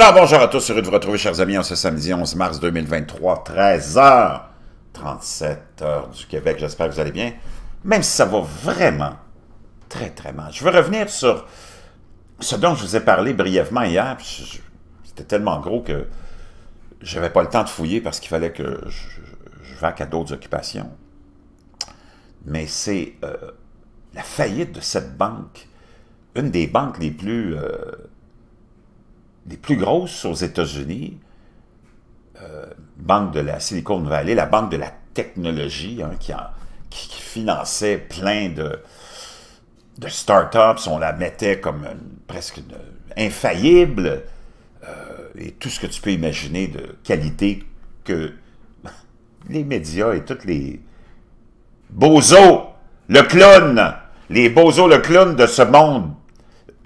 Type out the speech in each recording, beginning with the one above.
Alors bonjour à tous, heureux de vous retrouver chers amis en ce samedi 11 mars 2023, 13h37 du Québec, j'espère que vous allez bien, même si ça va vraiment très très mal. Je veux revenir sur ce dont je vous ai parlé brièvement hier, c'était tellement gros que je n'avais pas le temps de fouiller parce qu'il fallait que je, je à d'autres occupations. Mais c'est euh, la faillite de cette banque, une des banques les plus... Euh, les plus grosses aux États-Unis, euh, banque de la Silicon Valley, la banque de la technologie, hein, qui, finançait plein de, startups, on la mettait comme presque infaillible, euh, et tout ce que tu peux imaginer de qualité que les médias et toutes les bozos, le clown, les bozos, le clown de ce monde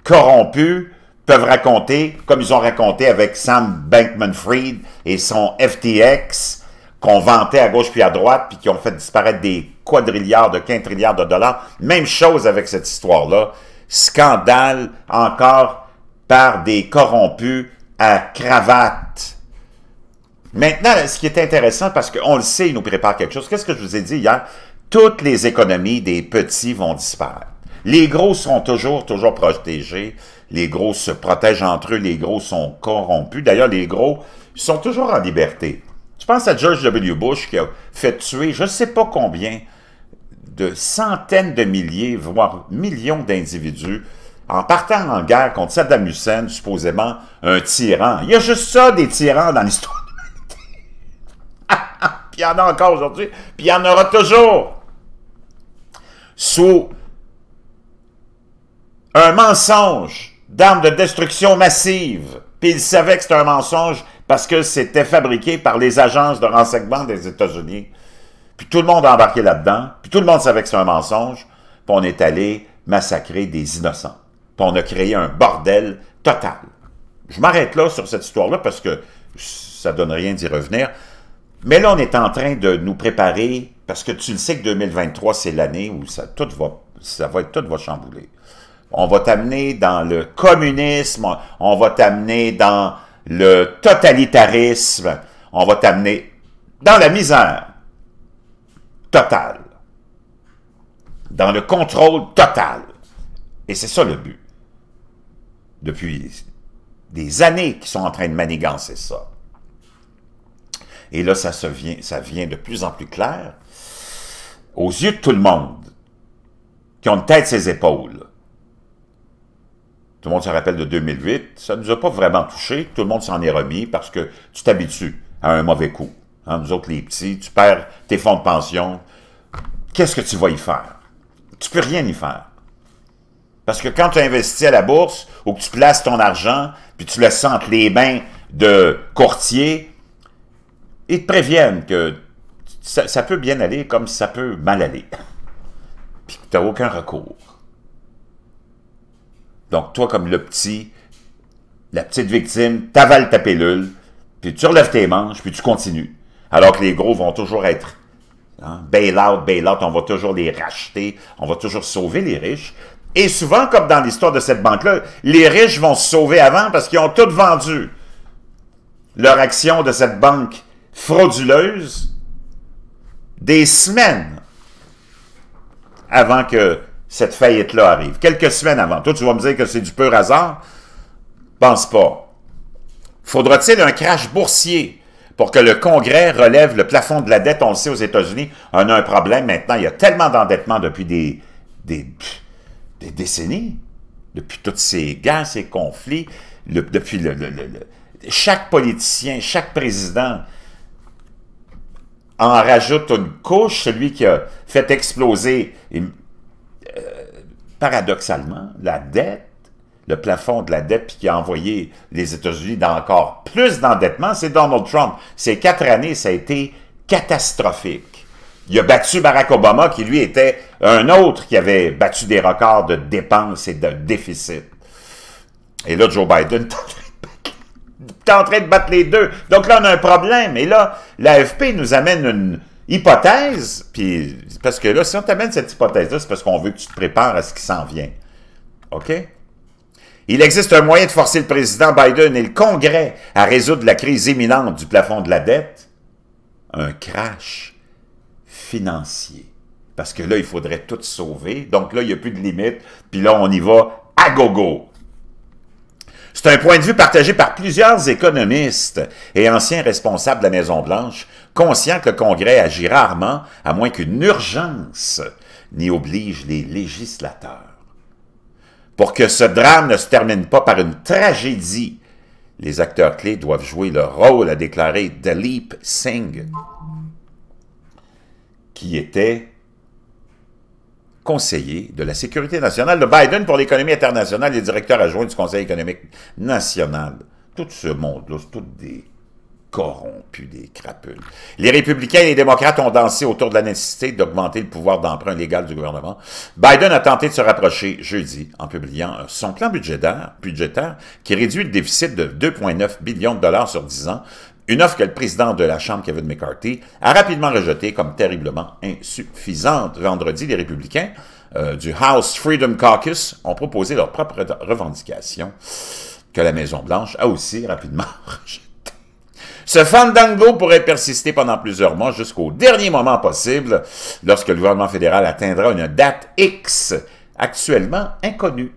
corrompu, peuvent raconter, comme ils ont raconté avec Sam Bankman-Fried et son FTX, qu'on vantait à gauche puis à droite, puis qui ont fait disparaître des quadrilliards, de quintrilliards de dollars. Même chose avec cette histoire-là. Scandale encore par des corrompus à cravate. Maintenant, ce qui est intéressant, parce qu'on le sait, ils nous préparent quelque chose. Qu'est-ce que je vous ai dit hier? Toutes les économies des petits vont disparaître. Les gros seront toujours, toujours protégés. Les gros se protègent entre eux, les gros sont corrompus. D'ailleurs, les gros sont toujours en liberté. Je pense à George W. Bush qui a fait tuer je ne sais pas combien de centaines de milliers, voire millions d'individus en partant en guerre contre Saddam Hussein, supposément un tyran. Il y a juste ça des tyrans dans l'histoire de l'humanité. il y en a encore aujourd'hui, puis il y en aura toujours. Sous un mensonge d'armes de destruction massive. Puis ils savaient que c'était un mensonge parce que c'était fabriqué par les agences de renseignement des États-Unis. Puis tout le monde a embarqué là-dedans. Puis tout le monde savait que c'était un mensonge. Puis on est allé massacrer des innocents. Puis on a créé un bordel total. Je m'arrête là sur cette histoire-là parce que ça donne rien d'y revenir. Mais là, on est en train de nous préparer, parce que tu le sais que 2023, c'est l'année où ça, tout va, ça va être, tout va chambouler on va t'amener dans le communisme, on va t'amener dans le totalitarisme, on va t'amener dans la misère totale, dans le contrôle total. Et c'est ça le but. Depuis des années qu'ils sont en train de manigancer ça. Et là, ça, se vient, ça vient de plus en plus clair aux yeux de tout le monde, qui ont une tête ses épaules tout le monde se rappelle de 2008. Ça ne nous a pas vraiment touché. Tout le monde s'en est remis parce que tu t'habitues à un mauvais coup. Hein, nous autres, les petits, tu perds tes fonds de pension. Qu'est-ce que tu vas y faire? Tu peux rien y faire. Parce que quand tu investis à la bourse ou que tu places ton argent, puis tu le sens entre les mains de courtiers, ils te préviennent que ça, ça peut bien aller comme ça peut mal aller. Puis tu n'as aucun recours. Donc, toi, comme le petit, la petite victime, t'avales ta pilule, puis tu relèves tes manches, puis tu continues. Alors que les gros vont toujours être hein, bail-out, bail-out, on va toujours les racheter, on va toujours sauver les riches. Et souvent, comme dans l'histoire de cette banque-là, les riches vont se sauver avant parce qu'ils ont tout vendu. Leur action de cette banque frauduleuse, des semaines avant que cette faillite-là arrive. Quelques semaines avant. Toi, tu vas me dire que c'est du pur hasard. Pense pas. Faudra-t-il un crash boursier pour que le Congrès relève le plafond de la dette? On le sait aux États-Unis, on a un problème maintenant. Il y a tellement d'endettement depuis des, des, décennies, depuis toutes ces guerres, ces conflits, depuis le, chaque politicien, chaque président en rajoute une couche, celui qui a fait exploser paradoxalement, la dette, le plafond de la dette, qui a envoyé les États-Unis dans encore plus d'endettement, c'est Donald Trump. Ces quatre années, ça a été catastrophique. Il a battu Barack Obama, qui lui était un autre qui avait battu des records de dépenses et de déficit. Et là, Joe Biden est en train de battre les deux. Donc là, on a un problème. Et là, l'AFP nous amène une, Hypothèse, puis parce que là, si on t'amène cette hypothèse-là, c'est parce qu'on veut que tu te prépares à ce qui s'en vient. OK? Il existe un moyen de forcer le président Biden et le Congrès à résoudre la crise imminente du plafond de la dette. Un crash financier. Parce que là, il faudrait tout sauver. Donc là, il n'y a plus de limite. Puis là, on y va à gogo. C'est un point de vue partagé par plusieurs économistes et anciens responsables de la Maison-Blanche, conscients que le Congrès agit rarement à moins qu'une urgence n'y oblige les législateurs. Pour que ce drame ne se termine pas par une tragédie, les acteurs clés doivent jouer leur rôle, a déclaré Dalip Singh, qui était conseiller de la sécurité nationale de Biden pour l'économie internationale et directeur adjoint du Conseil économique national. Tout ce monde-là, c'est des corrompus, des crapules. Les républicains et les démocrates ont dansé autour de la nécessité d'augmenter le pouvoir d'emprunt légal du gouvernement. Biden a tenté de se rapprocher jeudi en publiant son plan budgétaire, budgétaire qui réduit le déficit de 2,9 billions de dollars sur 10 ans, une offre que le président de la Chambre, Kevin McCarthy, a rapidement rejetée comme terriblement insuffisante. Vendredi, les républicains euh, du House Freedom Caucus ont proposé leur propre revendication, que la Maison-Blanche a aussi rapidement rejetée. Ce fandango pourrait persister pendant plusieurs mois jusqu'au dernier moment possible lorsque le gouvernement fédéral atteindra une date X actuellement inconnue.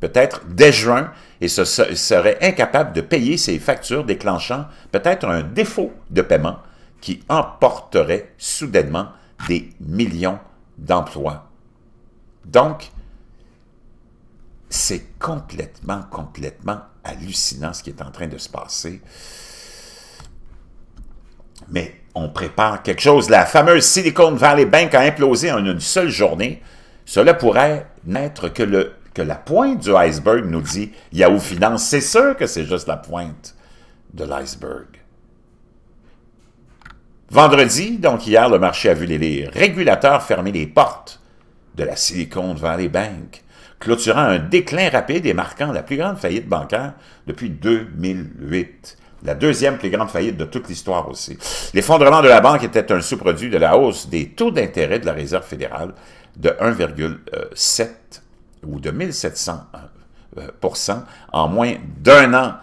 Peut-être dès juin, et serait incapable de payer ses factures déclenchant peut-être un défaut de paiement qui emporterait soudainement des millions d'emplois. Donc, c'est complètement, complètement hallucinant ce qui est en train de se passer. Mais on prépare quelque chose. La fameuse Silicon Valley Bank a implosé en une seule journée. Cela pourrait n'être que le que la pointe du iceberg nous dit Yahoo Finance. C'est sûr que c'est juste la pointe de l'iceberg. Vendredi, donc hier, le marché a vu les régulateurs fermer les portes de la Silicon Valley Bank, clôturant un déclin rapide et marquant la plus grande faillite bancaire depuis 2008. La deuxième plus grande faillite de toute l'histoire aussi. L'effondrement de la banque était un sous-produit de la hausse des taux d'intérêt de la Réserve fédérale de 1,7 ou de 1700 euh, euh, en moins d'un an.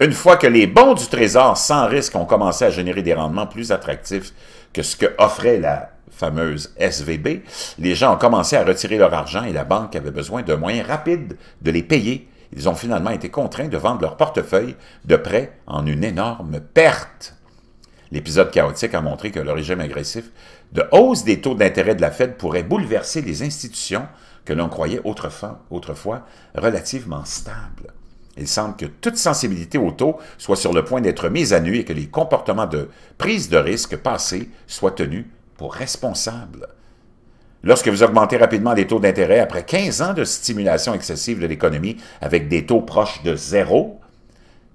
Une fois que les bons du Trésor sans risque ont commencé à générer des rendements plus attractifs que ce que offrait la fameuse SVB, les gens ont commencé à retirer leur argent et la banque avait besoin d'un moyen rapide de les payer. Ils ont finalement été contraints de vendre leur portefeuille de prêt en une énorme perte. L'épisode chaotique a montré que le régime agressif de hausse des taux d'intérêt de la Fed pourrait bouleverser les institutions que l'on croyait autrefois, relativement stables. Il semble que toute sensibilité au taux soit sur le point d'être mise à nu et que les comportements de prise de risque passés soient tenus pour responsables. Lorsque vous augmentez rapidement les taux d'intérêt après 15 ans de stimulation excessive de l'économie avec des taux proches de zéro,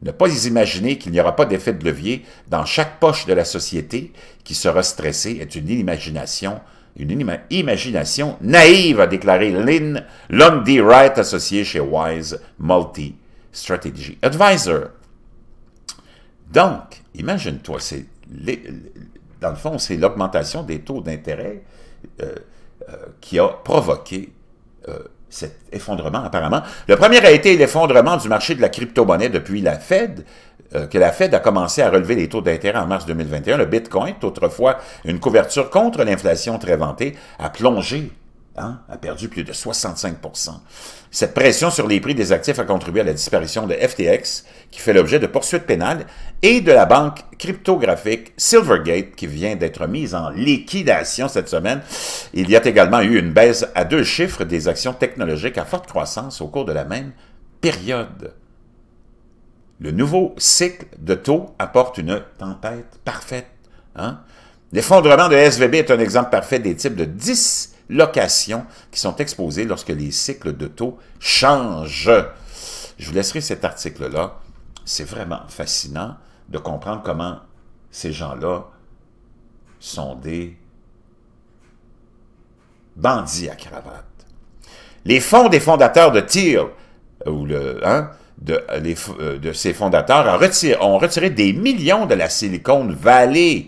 ne pas imaginer qu'il n'y aura pas d'effet de levier dans chaque poche de la société qui sera stressée est une imagination, une imagination naïve, a déclaré Lynn Lundy Wright, associé chez Wise Multi Strategy Advisor. Donc, imagine-toi, c'est dans le fond, c'est l'augmentation des taux d'intérêt euh, euh, qui a provoqué euh, cet effondrement, apparemment. Le premier a été l'effondrement du marché de la crypto-monnaie depuis la Fed, euh, que la Fed a commencé à relever les taux d'intérêt en mars 2021. Le Bitcoin, autrefois une couverture contre l'inflation très vantée, a plongé Hein, a perdu plus de 65 Cette pression sur les prix des actifs a contribué à la disparition de FTX, qui fait l'objet de poursuites pénales, et de la banque cryptographique Silvergate, qui vient d'être mise en liquidation cette semaine. Il y a également eu une baisse à deux chiffres des actions technologiques à forte croissance au cours de la même période. Le nouveau cycle de taux apporte une tempête parfaite. Hein. L'effondrement de SVB est un exemple parfait des types de 10 locations qui sont exposées lorsque les cycles de taux changent. Je vous laisserai cet article-là. C'est vraiment fascinant de comprendre comment ces gens-là sont des bandits à cravate. Les fonds des fondateurs de TIR, euh, ou le, hein, de, euh, les, euh, de, fondateurs, ont retiré, ont retiré des millions de la Silicon Valley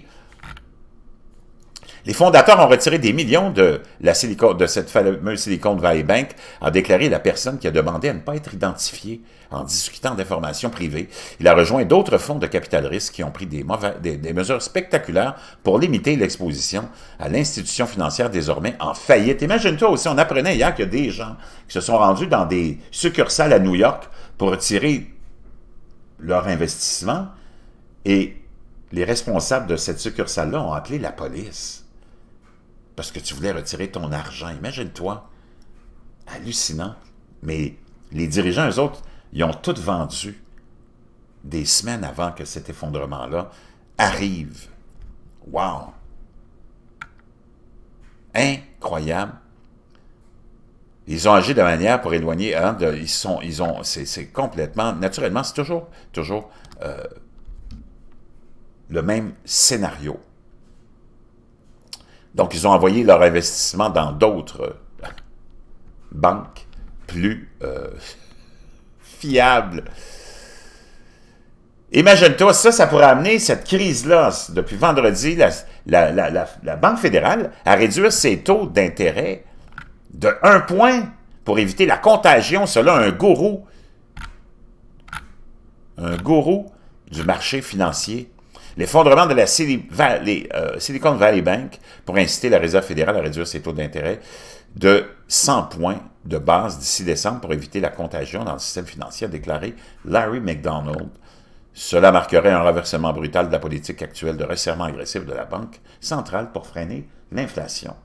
les fondateurs ont retiré des millions de, la de cette fameuse Silicon Valley Bank, a déclaré la personne qui a demandé à ne pas être identifiée en discutant d'informations privées. Il a rejoint d'autres fonds de capital risque qui ont pris des, mesures spectaculaires pour limiter l'exposition à l'institution financière désormais en faillite. Imagine-toi aussi, on apprenait hier qu'il y a des gens qui se sont rendus dans des succursales à New York pour retirer leur investissement et les responsables de cette succursale-là ont appelé la police parce que tu voulais retirer ton argent. Imagine-toi. Hallucinant. Mais les dirigeants, eux autres, ils ont tout vendu des semaines avant que cet effondrement-là arrive. Wow! Incroyable. Ils ont agi de manière pour éloigner, hein, ils sont, ils ont, c'est complètement, naturellement, c'est toujours, toujours euh, le même scénario. Donc, ils ont envoyé leur investissement dans d'autres euh, banques plus euh, fiables. Imagine-toi, ça, ça pourrait amener cette crise-là. Depuis vendredi, la, Banque fédérale a réduire ses taux d'intérêt de 1 point pour éviter la contagion, Cela un gourou, un gourou du marché financier L'effondrement de la euh, Silicon Valley Bank pour inciter la Réserve fédérale à réduire ses taux d'intérêt de 100 points de base d'ici décembre pour éviter la contagion dans le système financier, a déclaré Larry McDonald. Cela marquerait un renversement brutal de la politique actuelle de resserrement agressif de la Banque centrale pour freiner l'inflation.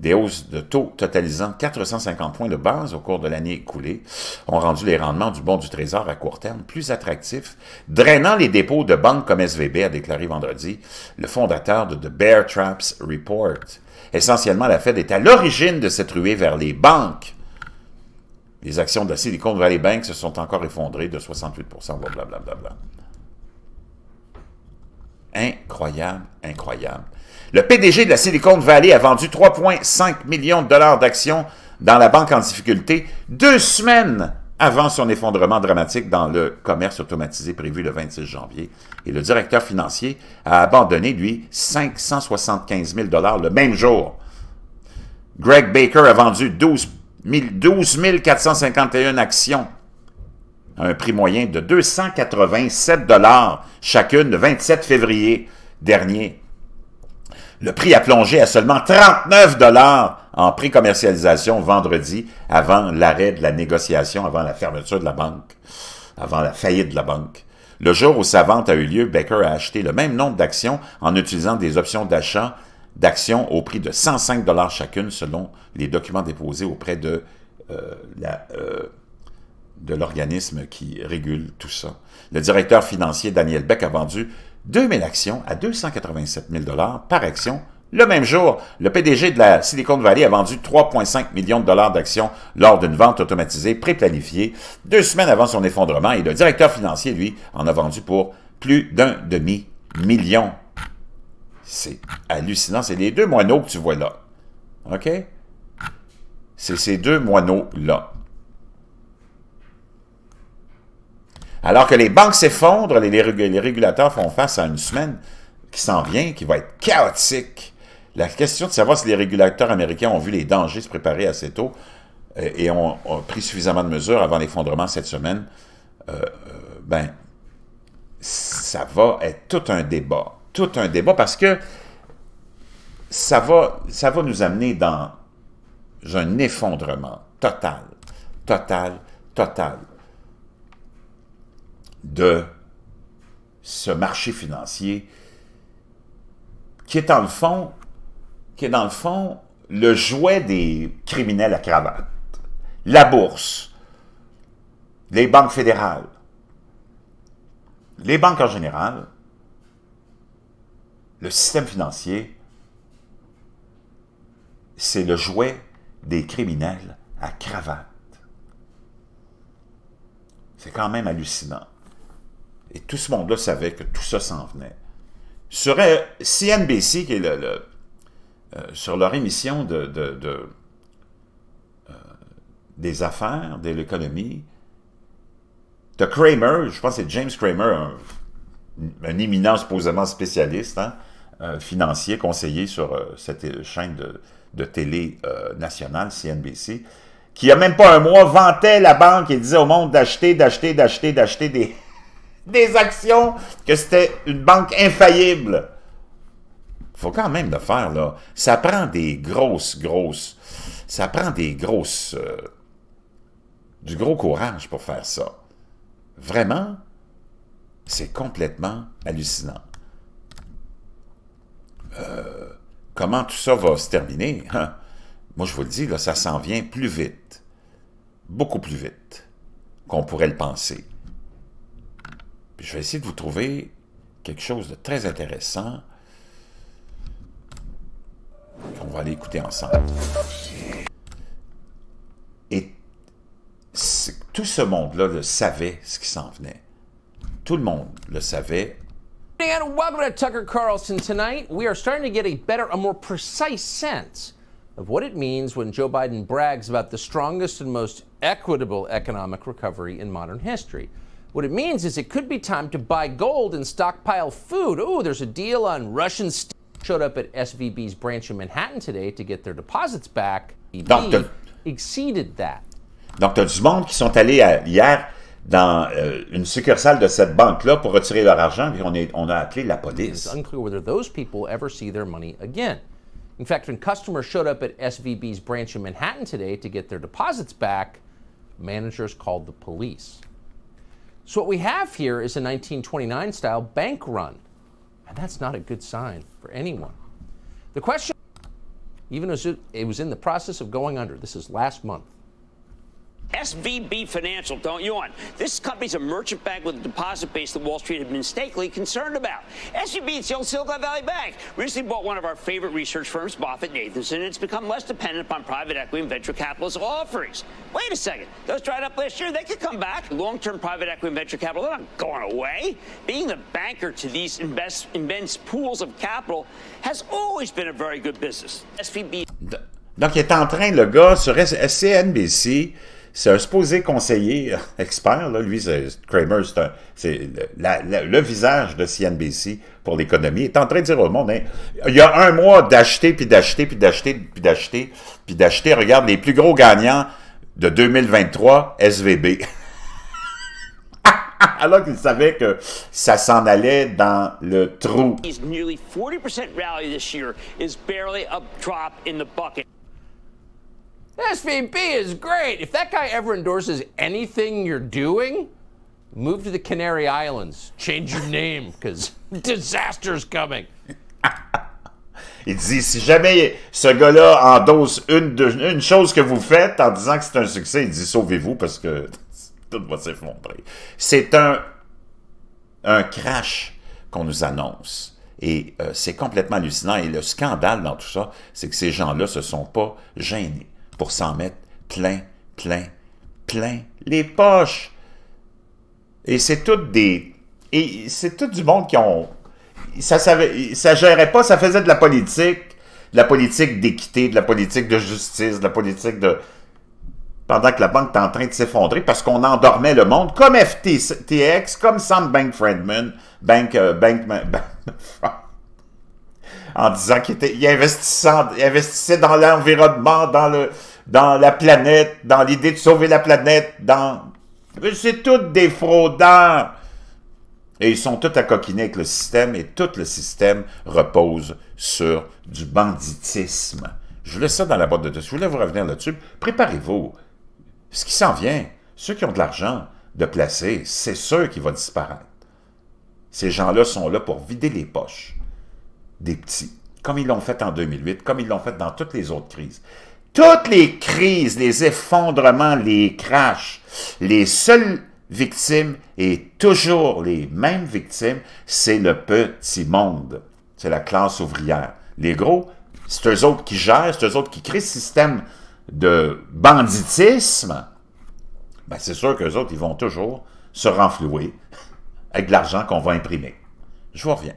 Des hausses de taux totalisant 450 points de base au cours de l'année écoulée ont rendu les rendements du bon du Trésor à court terme plus attractifs, drainant les dépôts de banques comme SVB, a déclaré vendredi le fondateur de The Bear Traps Report. Essentiellement, la Fed est à l'origine de cette ruée vers les banques. Les actions de Silicon Valley Bank se sont encore effondrées de 68 blablabla. Incroyable, incroyable. Le PDG de la Silicon Valley a vendu 3,5 millions de dollars d'actions dans la banque en difficulté deux semaines avant son effondrement dramatique dans le commerce automatisé prévu le 26 janvier. Et le directeur financier a abandonné, lui, 575 000 dollars le même jour. Greg Baker a vendu 12, 451 actions à un prix moyen de 287 dollars chacune le 27 février dernier. Le prix a plongé à seulement 39 dollars en pré-commercialisation vendredi avant l'arrêt de la négociation, avant la fermeture de la banque, avant la faillite de la banque. Le jour où sa vente a eu lieu, Becker a acheté le même nombre d'actions en utilisant des options d'achat d'actions au prix de 105 dollars chacune selon les documents déposés auprès de euh, euh, de l'organisme qui régule tout ça. Le directeur financier Daniel Beck a vendu 2000 actions à 287 000 par action le même jour, le PDG de la Silicon Valley a vendu 3,5 millions de dollars d'actions lors d'une vente automatisée préplanifiée deux semaines avant son effondrement et le directeur financier, lui, en a vendu pour plus d'un demi-million. C'est hallucinant. C'est les deux moineaux que tu vois là. OK? C'est ces deux moineaux-là. Alors que les banques s'effondrent, les, régulateurs font face à une semaine qui s'en vient, qui va être chaotique. La question de savoir si les régulateurs américains ont vu les dangers se préparer assez tôt euh, et ont, pris suffisamment de mesures avant l'effondrement cette semaine, euh, euh, ben, ça va être tout un débat. Tout un débat parce que ça va, ça va nous amener dans un effondrement total, total, total de ce marché financier qui est dans le fond, qui est dans le fond le jouet des criminels à cravate. La bourse, les banques fédérales, les banques en général, le système financier, c'est le jouet des criminels à cravate. C'est quand même hallucinant et tout ce monde-là savait que tout ça s'en venait, Sur CNBC, qui est le, euh, sur leur émission euh, des affaires, de l'économie, de Kramer, je pense que c'est James Kramer, un, éminent supposément spécialiste, hein, euh, financier, conseiller sur cette chaîne de, de télé nationale, CNBC, qui il n'y a même pas un mois vantait la banque et disait au monde d'acheter, d'acheter, d'acheter, d'acheter des des actions, que c'était une banque infaillible. Faut quand même le faire, là. Ça prend des grosses, grosses... Ça prend des grosses... Euh, du gros courage pour faire ça. Vraiment, c'est complètement hallucinant. Euh, comment tout ça va se terminer? Hein? Moi, je vous le dis, là, ça s'en vient plus vite. Beaucoup plus vite qu'on pourrait le penser je vais essayer de vous trouver quelque chose de très intéressant qu'on va aller écouter ensemble. Et tout ce monde-là le savait ce qui s'en venait. Tout le monde le savait. And welcome to Tucker Carlson tonight. We are starting to get a better, a more precise sense of what it means when Joe Biden brags about the strongest and most equitable economic recovery in modern history. What it means is it could be time to buy gold and stockpile food. Oh, there's a deal on Russian steel. Showed up at SVB's branch in Manhattan today to get their deposits back. Donc, exceeded that. Donc, tu as du monde qui sont allés à, hier dans euh, une succursale de cette banque-là pour retirer leur argent, puis on, est, on a appelé la police. It's unclear whether those people ever see their money again. In fact, when customers showed up at SVB's branch in Manhattan today to get their deposits back, managers called the police. So what we have here is a 1929 style bank run. And that's not a good sign for anyone. The question, even as it was in the process of going under, this is last month, SVB Financial, don't yawn. This company's a merchant bank with a deposit base that Wall Street had been mistakenly concerned about. SVB is the old Silicon Valley Bank. Recently bought one of our favorite research firms, Buffett Nathanson, and it's become less dependent upon private equity and venture capitalist offerings. Wait a second. Those dried up last year, they could come back. Long-term private equity and venture capital, they're not going away. Being the banker to these invest, immense pools of capital has always been a very good business. SVB... Donc, il est en train, le gars, sur SCNBC, c'est un supposé conseiller euh, expert, là, lui, Kramer, c'est le visage de CNBC pour l'économie, est en train de dire au monde, hein, il y a un mois d'acheter, puis d'acheter, puis d'acheter, puis d'acheter, puis d'acheter, regarde, les plus gros gagnants de 2023, SVB. alors qu'il savait que ça s'en allait dans le trou. SVP is great. Islands. Il dit si jamais ce gars-là endosse une, une chose que vous faites en disant que c'est un succès, il dit sauvez-vous parce que tout va s'effondrer. C'est un, un crash qu'on nous annonce. Et euh, c'est complètement hallucinant. Et le scandale dans tout ça, c'est que ces gens-là se sont pas gênés pour s'en mettre plein, plein, plein les poches. Et c'est tout des. Et c'est tout du monde qui ont. Ça ne ça gérait pas, ça faisait de la politique, de la politique d'équité, de la politique de justice, de la politique de. Pendant que la banque était en train de s'effondrer parce qu'on endormait le monde, comme FTX, comme Sam Bank Friedman, Bank, euh, en disant qu'il était, il investissait dans l'environnement, dans le, dans la planète, dans l'idée de sauver la planète, dans... C'est tout des fraudeurs. Et ils sont tous à coquiner avec le système et tout le système repose sur du banditisme. Je vous laisse ça dans la boîte de dessus. Je voulais vous revenir là-dessus. Préparez-vous. Ce qui s'en vient, ceux qui ont de l'argent de placer, c'est ceux qui vont disparaître. Ces gens-là sont là pour vider les poches des petits, comme ils l'ont fait en 2008, comme ils l'ont fait dans toutes les autres crises. Toutes les crises, les effondrements, les crashs, les seules victimes et toujours les mêmes victimes, c'est le petit monde. C'est la classe ouvrière. Les gros, c'est eux autres qui gèrent, c'est eux autres qui créent ce système de banditisme. Ben c'est sûr qu'eux autres, ils vont toujours se renflouer avec l'argent qu'on va imprimer. Je vous reviens.